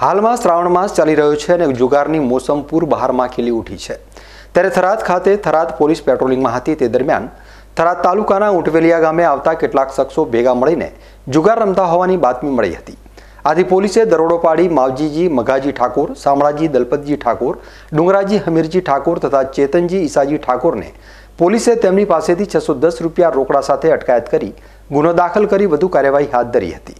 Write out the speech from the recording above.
હાલમાં શ્રાવણ માસ ચાલી રહ્યો છે અને જુગારની મોસમ બહારમાં ખીલી ઉઠી છે ત્યારે થરાદ ખાતે થરાદ પોલીસ પેટ્રોલિંગમાં હતી તે દરમિયાન થરાદ તાલુકાના ઉંટવેલિયા ગામે આવતા કેટલાક શખ્સો ભેગા મળીને જુગાર રમતા હોવાની બાતમી મળી હતી આથી પોલીસે દરોડો પાડી માવજીજી મઘાજી ઠાકોર શામળાજી દલપતજી ઠાકોર ડુંગરાજી હમીરજી ઠાકોર તથા ચેતનજી ઈસાજી ઠાકોરને પોલીસે તેમની પાસેથી છસો દસ રૂપિયા રોકડા સાથે અટકાયત કરી ગુનો દાખલ કરી વધુ કાર્યવાહી હાથ ધરી હતી